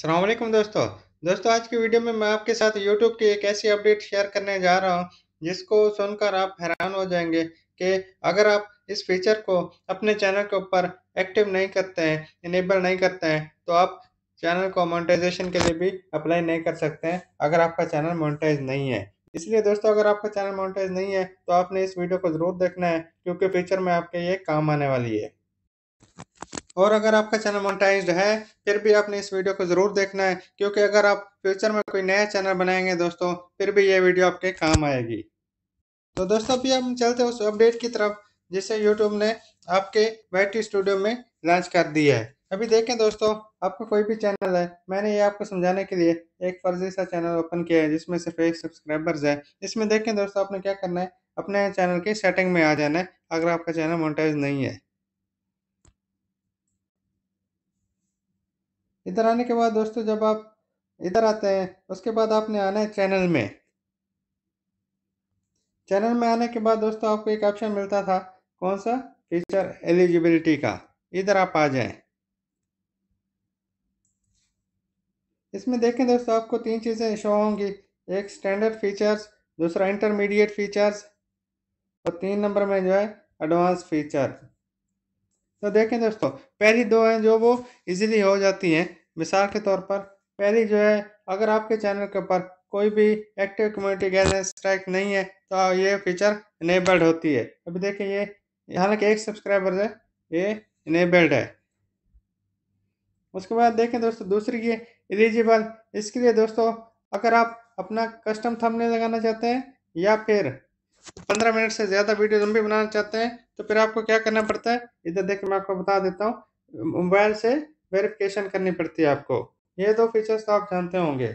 सलामकुम दोस्तों दोस्तों आज की वीडियो में मैं आपके साथ यूट्यूब की एक ऐसी अपडेट शेयर करने जा रहा हूँ जिसको सुनकर आप हैरान हो जाएंगे कि अगर आप इस फीचर को अपने चैनल के ऊपर एक्टिव नहीं करते हैं इनेबल नहीं करते हैं तो आप चैनल को मोनेटाइजेशन के लिए भी अप्लाई नहीं कर सकते हैं अगर आपका चैनल मोनिटाइज नहीं है इसलिए दोस्तों अगर आपका चैनल मोनिटाइज नहीं है तो आपने इस वीडियो को ज़रूर देखना है क्योंकि फ्यूचर में आपके ये काम आने वाली है और अगर आपका चैनल मोनिटाइज्ड है फिर भी आपने इस वीडियो को ज़रूर देखना है क्योंकि अगर आप फ्यूचर में कोई नया चैनल बनाएंगे दोस्तों फिर भी ये वीडियो आपके काम आएगी तो दोस्तों अभी हम चलते उस अपडेट की तरफ जिसे यूट्यूब ने आपके वाइट स्टूडियो में लॉन्च कर दी है अभी देखें दोस्तों आपका कोई भी चैनल है मैंने ये आपको समझाने के लिए एक फर्जी सा चैनल ओपन किया है जिसमें सिर्फ एक सब्सक्राइबर्स है इसमें देखें दोस्तों आपने क्या करना है अपने चैनल के सेटिंग में आ जाना है अगर आपका चैनल मोनेटाइज नहीं है इधर आने के बाद दोस्तों जब आप इधर आते हैं उसके बाद आपने आना है चैनल में चैनल में आने के बाद दोस्तों आपको एक ऑप्शन मिलता था कौन सा फीचर एलिजिबिलिटी का इधर आप आ जाएं इसमें देखें दोस्तों आपको तीन चीज़ें शो होंगी एक स्टैंडर्ड फीचर्स दूसरा इंटरमीडिएट फीचर्स और तीन नंबर में जो है एडवांस फीचर तो देखें दोस्तों पहली दो हैं जो वो इजीली हो जाती हैं मिसाल के तौर पर पहली जो है अगर आपके चैनल के ऊपर कोई भी एक्टिव कम्युनिटी गैदरिंग स्ट्राइक नहीं है तो ये फीचर इनेबल्ड होती है अभी देखिए ये हालांकि एक सब्सक्राइबर है ये इनेबल्ड है उसके बाद देखें दोस्तों दूसरी ये एलिजिबल इसके लिए दोस्तों अगर आप अपना कस्टम थंबनेल लगाना चाहते हैं या फिर पंद्रह मिनट से ज़्यादा वीडियो लंबी बनाना चाहते हैं तो फिर आपको क्या करना पड़ता है इधर देख मैं आपको बता देता हूँ मोबाइल से वेरिफिकेशन करनी पड़ती है आपको ये दो फीचर्स तो आप जानते होंगे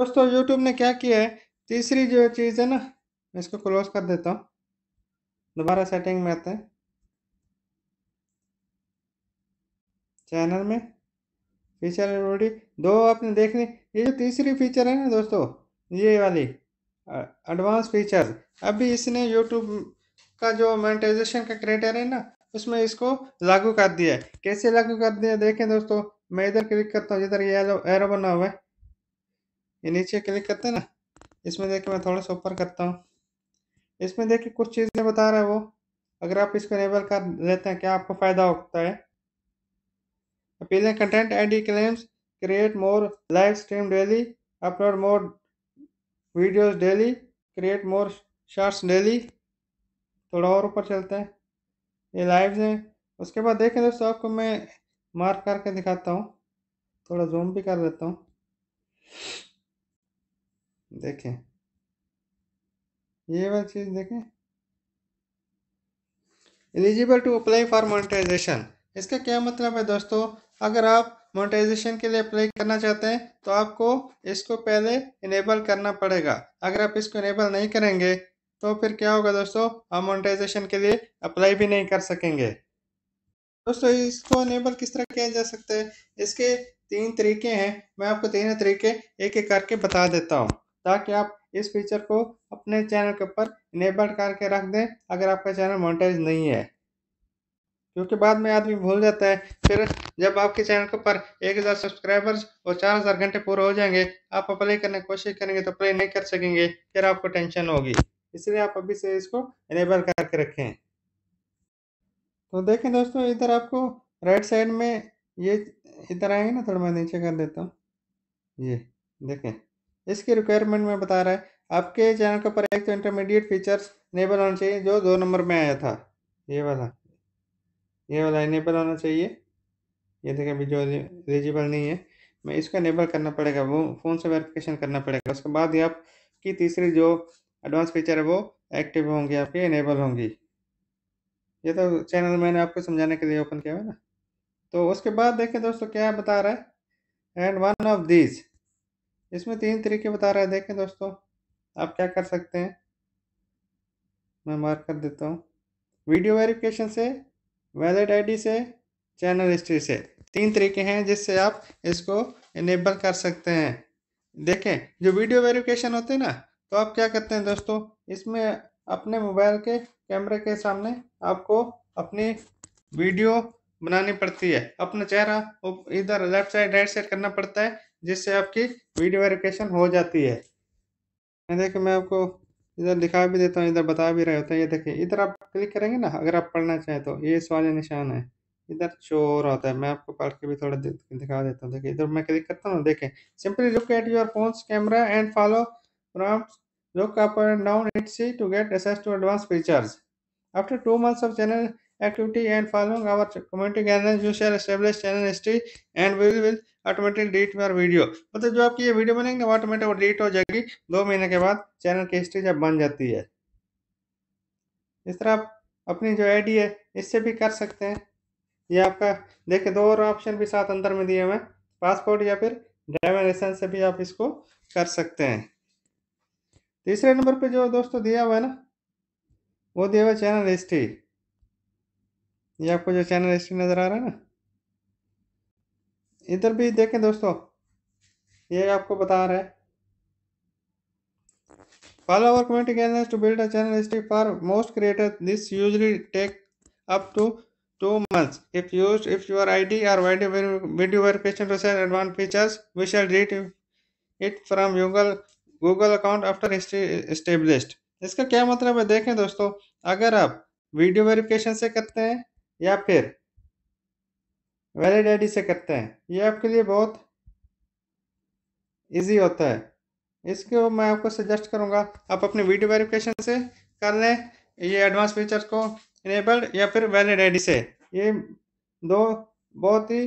दोस्तों यूट्यूब ने क्या किया है तीसरी जो चीज़ है ना मैं इसको क्लोज कर देता हूँ दोबारा सेटिंग में आते हैं चैनल में फीचर दो आपने ली ये जो तीसरी फीचर है ना दोस्तों ये वाली एडवांस फीचर्स अभी इसने यूट्यूब का जो मोनेटाइजेशन का क्राइटेरिया है ना उसमें इसको लागू कर दिया है कैसे लागू कर दिया देखें दोस्तों मैं इधर क्लिक करता हूँ जिधर ये जो एरो बना हुआ है ये नीचे क्लिक करते हैं ना इसमें देखिए मैं थोड़ा सा ऊपर करता हूँ इसमें देखिए कुछ चीज़ें बता रहा है वो अगर आप इसको इनेबल कर लेते हैं क्या आपको फ़ायदा होता है अपीलें content ID claims create more live stream daily upload more videos daily create more shorts daily थोड़ा और ऊपर चलते हैं ये लाइव हैं उसके बाद देखें दोस्तों आपको मैं मार्क करके दिखाता हूँ थोड़ा जूम भी कर लेता हूँ देखें ये वाली चीज़ देखें eligible to apply for monetization इसका क्या मतलब है दोस्तों अगर आप मोनेटाइजेशन के लिए अप्लाई करना चाहते हैं तो आपको इसको पहले इनेबल करना पड़ेगा अगर आप इसको इनेबल नहीं करेंगे तो फिर क्या होगा दोस्तों आप मोनेटाइजेशन के लिए अप्लाई भी नहीं कर सकेंगे दोस्तों इसको इनेबल किस तरह किया जा सकता है इसके तीन तरीके हैं मैं आपको तीनों तरीके एक एक करके बता देता हूँ ताकि आप इस फीचर को अपने चैनल के ऊपर इनेबल करके रख दें अगर आपका चैनल मोनेटाइज नहीं है क्योंकि बाद में आदमी भूल जाता है फिर जब आपके चैनल के ऊपर एक हज़ार सब्सक्राइबर्स और चार हज़ार घंटे पूरे हो जाएंगे आप अप्लाई करने की कोशिश करेंगे तो अप्लाई नहीं कर सकेंगे फिर आपको टेंशन होगी इसलिए आप अभी से इसको इनेबल करके रखें तो देखें दोस्तों इधर आपको राइट साइड में ये इधर आएंगे ना थोड़ा मैं नीचे कर देता हूँ ये देखें इसकी रिक्वायरमेंट में बता रहा है आपके चैनल के ऊपर एक तो इंटरमीडिएट फीचर्स इनेबल होना चाहिए जो दो नंबर में आया था ये वाला ये वाला इनेबल होना चाहिए ये देखिए अभी जो एलिजिबल नहीं है मैं इसको इनेबल करना पड़ेगा वो फ़ोन से वेरिफिकेशन करना पड़ेगा उसके बाद ही आपकी तीसरी जो एडवांस फीचर है वो एक्टिव होंगी आपकी इनेबल होंगी ये तो चैनल मैंने आपको समझाने के लिए ओपन किया है ना तो उसके बाद देखें दोस्तों क्या बता रहा है एंड वन ऑफ दीज इसमें तीन तरीके बता रहा है देखें दोस्तों आप क्या कर सकते हैं मैं मार्क कर देता हूँ वीडियो वेरिफिकेशन से वैलेट आईडी से चैनल हिस्ट्री से तीन तरीके हैं जिससे आप इसको इनेबल कर सकते हैं देखें जो वीडियो वेरिफिकेशन होते हैं ना तो आप क्या करते हैं दोस्तों इसमें अपने मोबाइल के कैमरे के सामने आपको अपनी वीडियो बनानी पड़ती है अपना चेहरा इधर लेफ्ट साइड राइट साइड करना पड़ता है जिससे आपकी वीडियो वेरिफिकेशन हो जाती है देखिए मैं आपको इधर दिखा भी देता हूँ इधर बता भी रहे होते हैं ये देखिए इधर आप क्लिक करेंगे ना अगर आप पढ़ना चाहें तो ये इस वाले निशान है इधर शोर होता है मैं आपको पढ़ के भी थोड़ा दिखा देता हूँ देखिए इधर मैं क्लिक करता हूँ देखें simply look at your phone camera and follow prompts look up and down at sea to get access to advanced features. After two months of activity and following our community guidelines you shall establish channel history and we will automatic delete your video मतलब जो आपकी ये video बनेंगे automatic delete हो जाएगी दो महीने के बाद चैनल की हिस्ट्री जब बन जाती है इस तरह आप अपनी जो आईडी है इससे भी कर सकते हैं ये आपका देखिए दो और ऑप्शन भी साथ अंदर में दिए हुए हैं पासपोर्ट या फिर ड्राइविंग लाइसेंस से भी आप इसको कर सकते हैं तीसरे नंबर पे जो दोस्तों दिया हुआ है ना वो दिया हुआ चैनल हिस्ट्री ये आपको जो चैनल हिस्ट्री नज़र आ रहा है ना इधर भी देखें दोस्तों ये आपको बता रहा है follow our community guidelines to build a channel history for most creator this usually take up to two months if use if your ID are wide video verification research advance features we shall read it from Google Google account after history establish इसका क्या मतलब है देखें दोस्तों अगर आप video verification से करते हैं या फिर वैलिड आई से करते हैं ये आपके लिए बहुत इजी होता है इसके मैं आपको सजेस्ट करूँगा आप अपने वीडियो वेरिफिकेशन से कर लें ये एडवांस फीचर्स को इनेबल्ड या फिर वैलिड आई से ये दो बहुत ही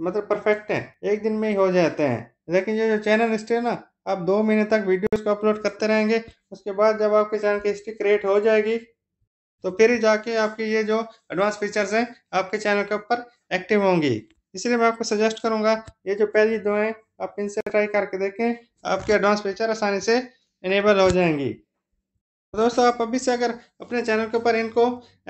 मतलब परफेक्ट हैं एक दिन में ही हो जाते हैं लेकिन ये जो चैनल हिस्ट्री है ना आप दो महीने तक वीडियोस को अपलोड करते रहेंगे उसके बाद जब आपके चैनल की हिस्ट्री क्रिएट हो जाएगी तो फिर जाके आपके ये जो एडवांस फीचर्स हैं आपके चैनल के ऊपर एक्टिव होंगी इसलिए मैं आपको सजेस्ट करूंगा ये जो पहली दो हैं आप इनसे ट्राई करके देखें आपके एडवांस फीचर आसानी से इनेबल हो जाएंगी तो दोस्तों आप अभी से अगर अपने चैनल के ऊपर इनको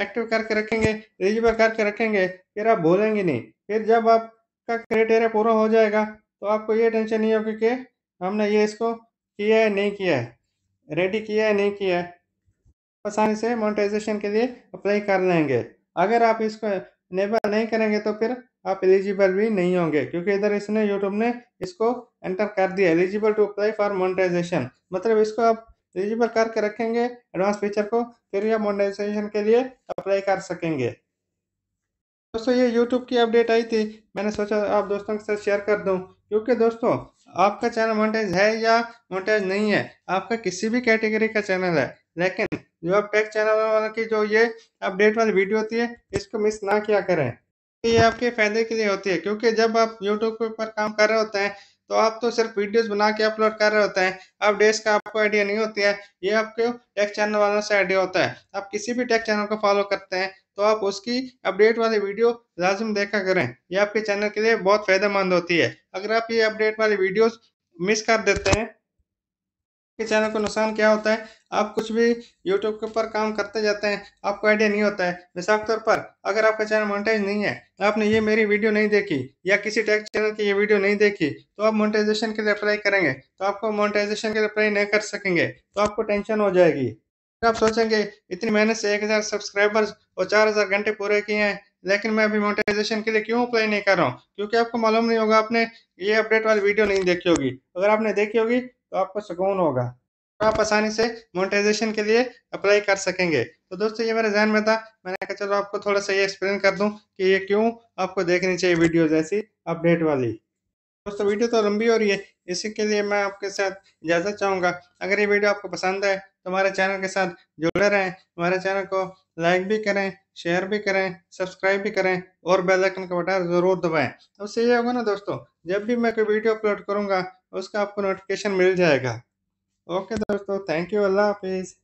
एक्टिव करके रखेंगे रिजिबल करके रखेंगे फिर आप भूलेंगे नहीं फिर जब आपका क्राइटेरिया पूरा हो जाएगा तो आपको ये टेंशन नहीं होगी कि हमने ये इसको किया है नहीं किया है रेडी किया है नहीं किया है आसानी से मोनेटाइजेशन के लिए अप्लाई कर लेंगे अगर आप इसको इनेबल नहीं करेंगे तो फिर आप एलिजिबल भी नहीं होंगे क्योंकि इधर इसने यूट्यूब ने इसको एंटर कर दिया eligible to apply for monetization मतलब इसको आप एलिजिबल करके रखेंगे एडवांस फीचर को फिर आप मोनेटाइजेशन के लिए अप्लाई कर सकेंगे दोस्तों ये यूट्यूब की अपडेट आई थी मैंने सोचा आप दोस्तों के साथ शेयर कर दूँ क्योंकि दोस्तों आपका चैनल मोनेटाइज है या मोनेटाइज नहीं है आपका किसी भी कैटेगरी का चैनल है लेकिन जो आप टेक चैनल की जो ये अपडेट वाली वीडियो होती है इसको मिस ना किया करें ये आपके फायदे के लिए होती है क्योंकि जब आप यूट्यूब पर काम कर रहे होते हैं तो आप तो सिर्फ वीडियोस बना के अपलोड कर रहे होते हैं डेस्क का आपको आइडिया नहीं होती है ये आपके टेक्स चैनल वालों से आइडिया होता है आप किसी भी टेक्स चैनल को फॉलो करते हैं तो आप उसकी अपडेट वाली वीडियो लाजम देखा करें ये आपके चैनल के लिए बहुत फायदेमंद होती है अगर आप ये अपडेट वाली वीडियोज मिस कर देते हैं आपके चैनल को नुकसान क्या होता है आप कुछ भी यूट्यूब के ऊपर काम करते जाते हैं आपको आइडिया नहीं होता है मिसाल तौर पर अगर आपका चैनल मोनेटाइज नहीं है आपने ये मेरी वीडियो नहीं देखी या किसी टेक्स चैनल की ये वीडियो नहीं देखी तो आप मोनेटाइजेशन के लिए अप्लाई करेंगे तो आपको मोनेटाइजेशन के लिए अप्लाई नहीं कर सकेंगे तो आपको टेंशन हो जाएगी आप सोचेंगे इतनी मेहनत से एक हज़ार सब्सक्राइबर्स और चार हज़ार घंटे पूरे किए हैं लेकिन मैं अभी मोनेटाइजेशन के लिए क्यों अप्लाई नहीं कर रहा हूँ क्योंकि आपको मालूम नहीं होगा आपने ये अपडेट वाली वीडियो नहीं देखी होगी अगर आपने देखी होगी तो आपको सुकून होगा आप आसानी से मोनेटाइजेशन के लिए अप्लाई कर सकेंगे तो दोस्तों ये मेरे जहन में था मैंने कहा चलो आपको थोड़ा सा ये एक्सप्लेन कर दूं कि ये क्यों आपको देखनी चाहिए वीडियो जैसी अपडेट वाली दोस्तों वीडियो तो लंबी हो रही है इसी के लिए मैं आपके साथ इजाज़त चाहूँगा अगर ये वीडियो आपको पसंद आए तो हमारे चैनल के साथ जुड़े रहें हमारे चैनल को लाइक भी करें शेयर भी करें सब्सक्राइब भी करें और बेल आइकन का बटन ज़रूर दबाएं तो उससे ये होगा ना दोस्तों जब भी मैं कोई वीडियो अपलोड करूँगा उसका आपको नोटिफिकेशन मिल जाएगा ओके दोस्तों थैंक यू अल्लाह हाफिज़